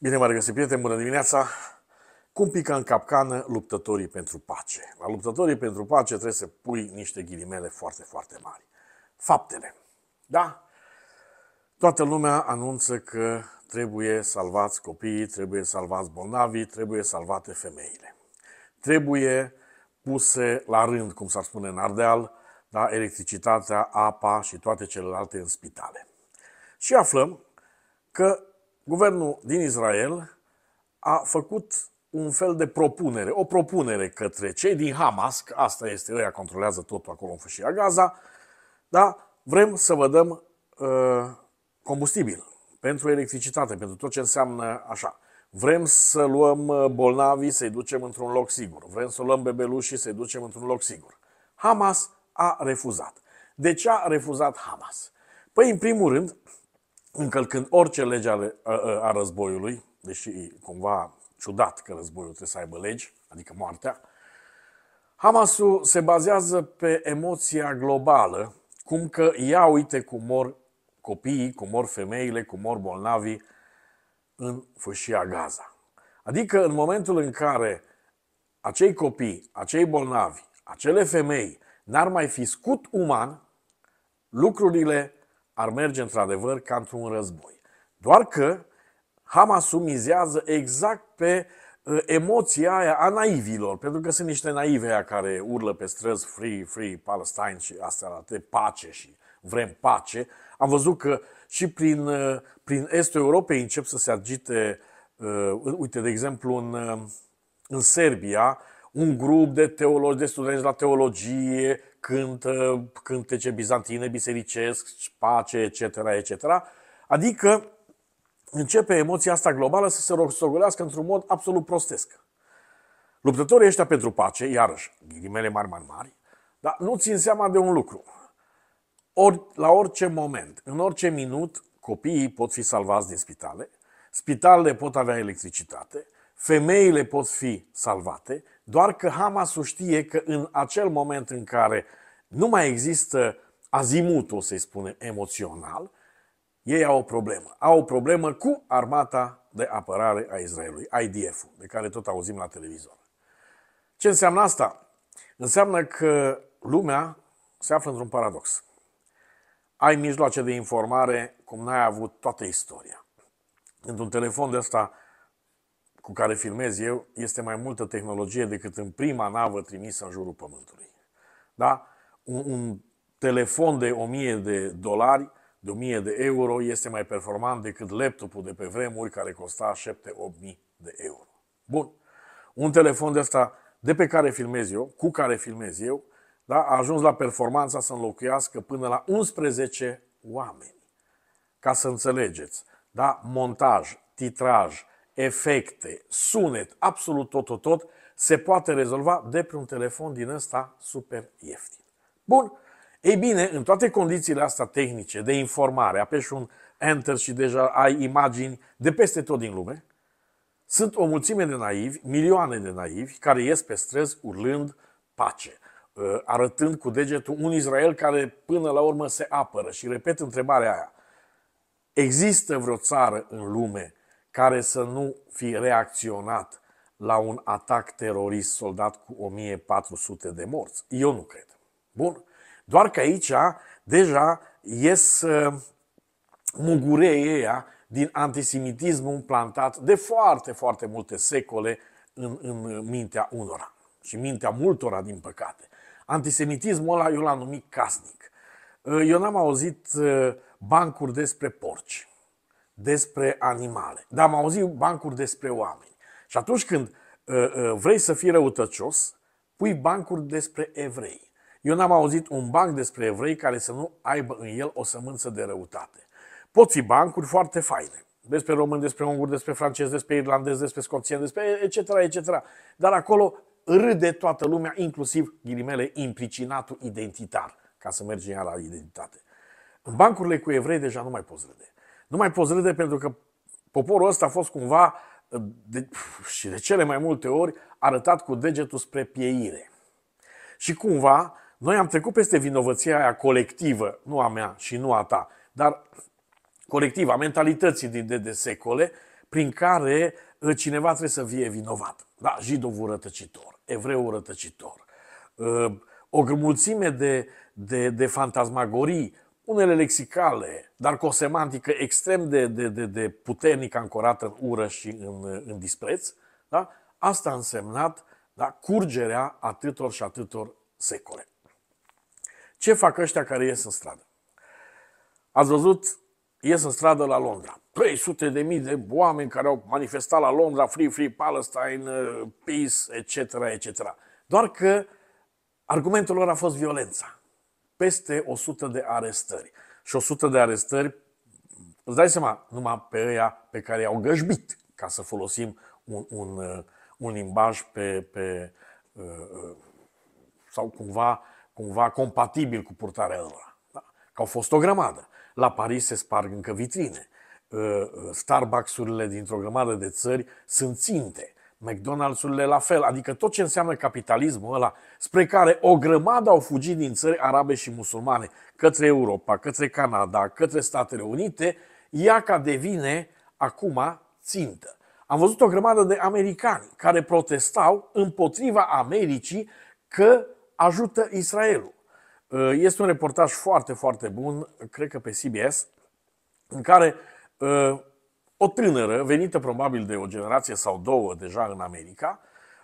Bine v a regăsit, prieteni, bună dimineața! Cum pică în capcană luptătorii pentru pace? La luptătorii pentru pace trebuie să pui niște ghilimele foarte, foarte mari. Faptele. Da? Toată lumea anunță că trebuie salvați copiii, trebuie salvați bolnavii, trebuie salvate femeile. Trebuie puse la rând, cum s-ar spune în Ardeal, da, electricitatea, apa și toate celelalte în spitale. Și aflăm că Guvernul din Israel a făcut un fel de propunere, o propunere către cei din Hamas, că asta este, ăia controlează totul acolo în fâșia Gaza, da, vrem să vă dăm uh, combustibil pentru electricitate, pentru tot ce înseamnă așa. Vrem să luăm uh, bolnavii, să-i ducem într-un loc sigur. Vrem să luăm bebelușii, să-i ducem într-un loc sigur. Hamas a refuzat. De ce a refuzat Hamas? Păi, în primul rând, încălcând orice lege ale, a, a războiului, deși e cumva ciudat că războiul trebuie să aibă legi, adică moartea, Hamasul se bazează pe emoția globală, cum că ia uite cum mor copiii, cum mor femeile, cum mor bolnavii în fâșia Gaza. Adică în momentul în care acei copii, acei bolnavi, acele femei n-ar mai fi scut uman, lucrurile ar merge într-adevăr ca într-un război. Doar că Hamasul mizează exact pe uh, emoția aia a naivilor, pentru că sunt niște naive aia care urlă pe străzi Free, Free Palestine și astea alte, pace și vrem pace. Am văzut că și prin, uh, prin estul Europei încep să se agite, uh, uite, de exemplu, în, uh, în Serbia, un grup de teologi, de studenți la teologie, cântă cântece bizantine, bisericesc, pace, etc., etc. Adică începe emoția asta globală să se rostogolească într-un mod absolut prostesc. Luptătorii ăștia pentru pace, iarăși, ghilimele mari, mari, mari, dar nu țin seama de un lucru. Or, la orice moment, în orice minut, copiii pot fi salvați din spitale, spitalele pot avea electricitate, femeile pot fi salvate, doar că Hamasul știe că în acel moment în care nu mai există azimutul, să-i spunem, emoțional. Ei au o problemă. Au o problemă cu armata de apărare a Israelului, IDF-ul, de care tot auzim la televizor. Ce înseamnă asta? Înseamnă că lumea se află într-un paradox. Ai mijloace de informare cum n-ai avut toată istoria. Într-un telefon de ăsta cu care filmez eu, este mai multă tehnologie decât în prima navă trimisă în jurul Pământului. Da? un, un telefon de 1000 de dolari, de 1000 de euro, este mai performant decât laptopul de pe vremuri care costa 7-8000 de euro. Bun. Un telefon de asta de pe care filmez eu, cu care filmez eu, da, a ajuns la performanța să înlocuiască până la 11 oameni. Ca să înțelegeți, da, montaj, titraj, efecte, sunet, absolut tot, tot, tot, se poate rezolva de pe un telefon din ăsta super ieftin. Bun. Ei bine, în toate condițiile astea tehnice de informare, apeși un enter și deja ai imagini de peste tot din lume, sunt o mulțime de naivi, milioane de naivi, care ies pe străzi urlând pace, ă, arătând cu degetul un Israel care până la urmă se apără. Și repet întrebarea aia. Există vreo țară în lume care să nu fi reacționat la un atac terorist soldat cu 1400 de morți? Eu nu cred. Bun. Doar că aici deja ies ă, mugureii din antisemitismul plantat de foarte, foarte multe secole în, în mintea unora și mintea multora, din păcate. Antisemitismul ăla eu l-am numit casnic. Ă, eu n-am auzit ă, bancuri despre porci, despre animale, dar am auzit bancuri despre oameni. Și atunci când vrei să fii răutăcios, pui bancuri despre evrei. Eu n-am auzit un banc despre evrei care să nu aibă în el o sămânță de răutate. Pot fi bancuri foarte faine. Despre români, despre unguri, despre francezi, despre irlandezi, despre scoțieni, despre etc. etc. Dar acolo râde toată lumea, inclusiv ghilimele implicinatul identitar, ca să mergem iar la identitate. În bancurile cu evrei deja nu mai poți râde. Nu mai poți râde pentru că poporul ăsta a fost cumva de, și de cele mai multe ori arătat cu degetul spre pieire. Și cumva noi am trecut peste vinovăția aia colectivă, nu a mea și nu a ta, dar colectivă, a mentalității de, de, de secole, prin care uh, cineva trebuie să fie vinovat. Da, jidovul rătăcitor, evreul rătăcitor, uh, o mulțime de, de, de fantasmagorii, unele lexicale, dar cu o semantică extrem de, de, de, de puternic ancorată în ură și în, în dispreț, da? asta a însemnat da, curgerea atâtor și atâtor secole. Ce fac ăștia care ies în stradă? Ați văzut, ies în stradă la Londra. Păi, sute de mii de oameni care au manifestat la Londra, Free Free Palestine, uh, Peace, etc., etc. Doar că argumentul lor a fost violența. Peste 100 de arestări. Și 100 de arestări, îți dai seama, numai pe ăia pe care i-au găjbit, ca să folosim un, un, uh, un limbaj pe, pe uh, sau cumva cumva compatibil cu purtarea ăla. Da? Că au fost o grămadă. La Paris se sparg încă vitrine. Ă, ă, Starbucks-urile dintr-o grămadă de țări sunt ținte. McDonald's-urile la fel, adică tot ce înseamnă capitalismul ăla, spre care o grămadă au fugit din țări arabe și musulmane, către Europa, către Canada, către Statele Unite, ea ca devine acum țintă. Am văzut o grămadă de americani care protestau împotriva Americii că ajută Israelul. Uh, este un reportaj foarte, foarte bun, cred că pe CBS, în care uh, o tânără, venită probabil de o generație sau două deja în America,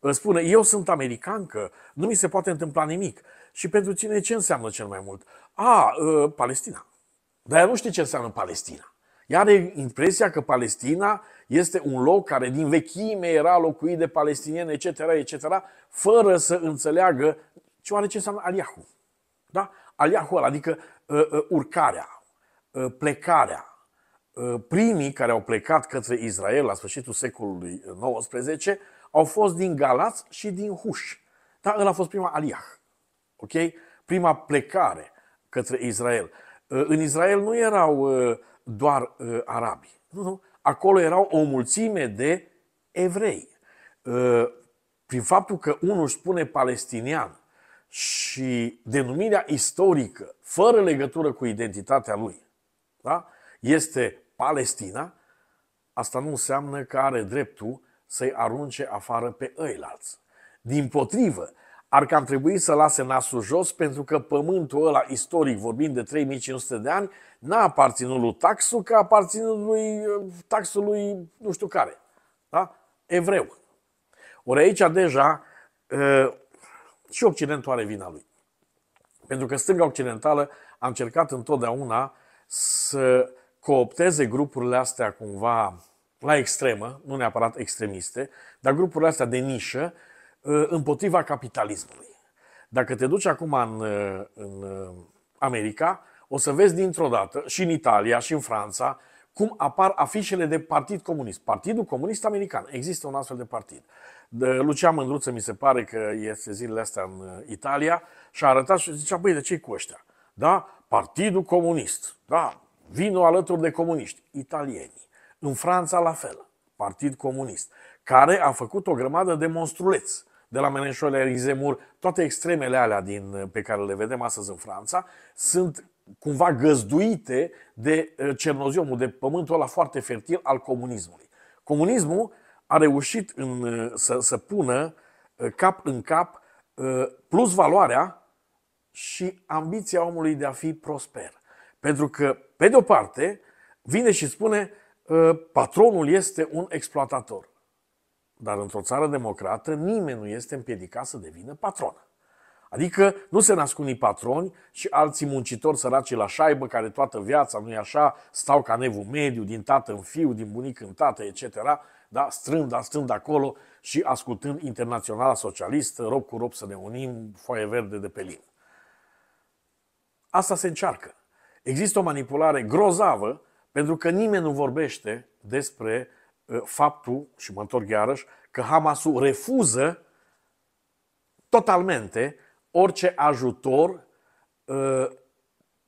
uh, spune, eu sunt americancă, nu mi se poate întâmpla nimic. Și pentru cine ce înseamnă cel mai mult? A, Palestina. Dar ea nu știe ce înseamnă Palestina. Ea are impresia că Palestina este un loc care din vechime era locuit de palestinieni, etc., etc., fără să înțeleagă ci oare ce înseamnă aliahu? Da? Aliahu ăla, adică uh, uh, urcarea, uh, plecarea. Uh, primii care au plecat către Israel la sfârșitul secolului XIX au fost din Galați și din Huș. Da, ăla a fost prima aliah. Ok? Prima plecare către Israel. Uh, în Israel nu erau uh, doar uh, arabi. Nu, nu. Acolo erau o mulțime de evrei. Prin faptul că unul își spune palestinian și denumirea istorică, fără legătură cu identitatea lui, da? este Palestina, asta nu înseamnă că are dreptul să-i arunce afară pe ăilalți. Din potrivă, ar cam trebui să lase nasul jos pentru că pământul ăla istoric, vorbind de 3500 de ani, n-a aparținut lui Taxul, că a aparținut lui Taxul lui nu știu care, da? evreu. Ori aici deja ă, și Occidentul are vina lui. Pentru că stânga occidentală a încercat întotdeauna să coopteze grupurile astea cumva la extremă, nu neapărat extremiste, dar grupurile astea de nișă ă, împotriva capitalismului. Dacă te duci acum în, ă, în ă, America, o să vezi dintr-o dată și în Italia și în Franța cum apar afișele de Partid Comunist. Partidul Comunist American. Există un astfel de partid. De Lucia Mândruță, mi se pare că este zilele astea în uh, Italia, și a arătat și zicea, băi, de ce cu ăștia? Da? Partidul Comunist. Da? Vino alături de comuniști. Italienii. În Franța la fel. Partid Comunist. Care a făcut o grămadă de monstruleți de la Meneșole, Rizemur, toate extremele alea din, pe care le vedem astăzi în Franța, sunt cumva găzduite de uh, cernoziomul, de pământul ăla foarte fertil al comunismului. Comunismul a reușit în, uh, să, să pună uh, cap în cap plus valoarea și ambiția omului de a fi prosper. Pentru că, pe de-o parte, vine și spune patronul este un exploatator. Dar într-o țară democrată nimeni nu este împiedicat să devină patron. Adică nu se nasc unii patroni și alții muncitori săraci la șaibă care toată viața, nu-i așa, stau ca nevul mediu, din tată în fiu, din bunic în tată, etc., da, strând, da, strând acolo și ascultând internaționala socialistă, rob cu rob să ne unim, foaie verde de pe lin. Asta se încearcă. Există o manipulare grozavă pentru că nimeni nu vorbește despre faptul, și mă întorc iarăși, că Hamasul refuză totalmente orice ajutor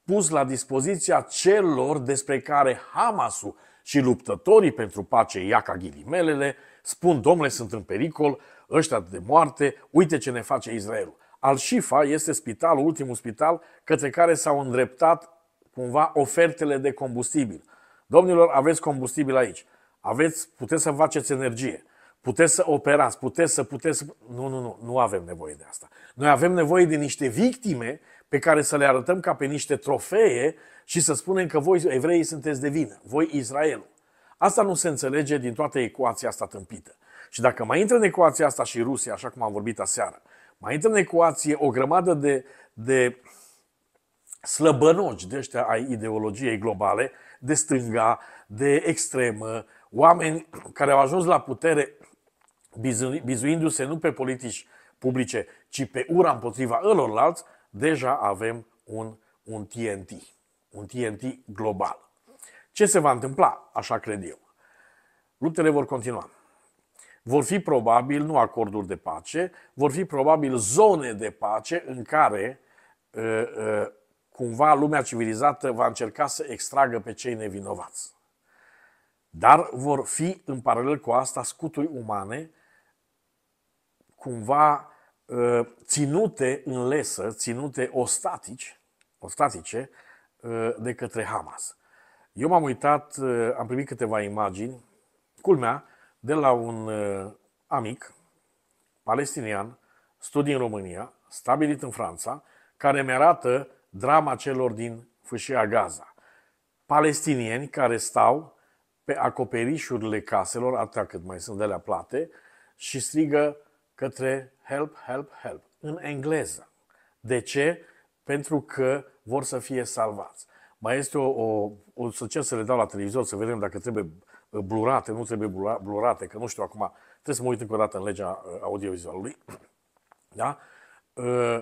pus la dispoziția celor despre care Hamasul și luptătorii pentru pace, ia ca ghilimelele, spun, domnule, sunt în pericol, ăștia de moarte, uite ce ne face Israelul. Al-Shifa este spitalul, ultimul spital, către care s-au îndreptat cumva ofertele de combustibil. Domnilor, aveți combustibil aici. Aveți, puteți să faceți energie, puteți să operați, puteți să puteți să... Nu, nu, nu, nu avem nevoie de asta. Noi avem nevoie de niște victime pe care să le arătăm ca pe niște trofee și să spunem că voi evreii sunteți de vină, voi Israelul. Asta nu se înțelege din toată ecuația asta tâmpită. Și dacă mai intră în ecuația asta și Rusia, așa cum am vorbit aseară, mai intră în ecuație o grămadă de, de slăbănoci de ăștia ai ideologiei globale, de stânga, de extremă, oameni care au ajuns la putere bizuindu-se nu pe politici publice, ci pe ura împotriva ălorlalți, deja avem un, un TNT, un TNT global. Ce se va întâmpla, așa cred eu? Luptele vor continua. Vor fi probabil nu acorduri de pace, vor fi probabil zone de pace în care uh, uh, cumva lumea civilizată va încerca să extragă pe cei nevinovați. Dar vor fi, în paralel cu asta, scuturi umane cumva ă, ținute în lesă, ținute ostatici, ostatice ă, de către Hamas. Eu m-am uitat, ă, am primit câteva imagini, culmea, de la un amic palestinian, studii în România, stabilit în Franța, care mi arată drama celor din fâșia Gaza. Palestinieni care stau pe acoperișurile caselor, atât cât mai sunt de la plate, și strigă către help, help, help, în engleză. De ce? Pentru că vor să fie salvați. Mai este o, o, o să cer să le dau la televizor să vedem dacă trebuie uh, blurate, nu trebuie blurate, că nu știu acum, trebuie să mă uit încă o dată în legea uh, audiovizualului. Da? Uh,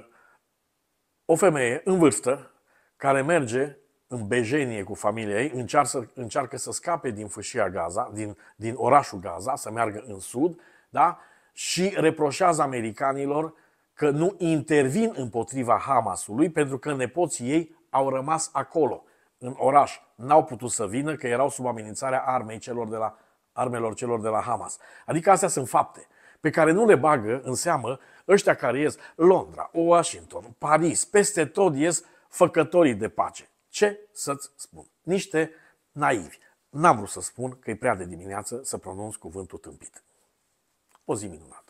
o femeie în vârstă care merge în bejenie cu familia ei, încearcă, încearcă să scape din fâșia Gaza, din, din orașul Gaza, să meargă în sud, da? și reproșează americanilor că nu intervin împotriva Hamasului pentru că nepoții ei au rămas acolo, în oraș. N-au putut să vină că erau sub amenințarea armei celor de la, armelor celor de la Hamas. Adică astea sunt fapte pe care nu le bagă în seamă ăștia care ies Londra, Washington, Paris, peste tot ies făcătorii de pace. Ce să-ți spun? Niște naivi. N-am vrut să spun că e prea de dimineață să pronunț cuvântul tâmpit. O zi minunată!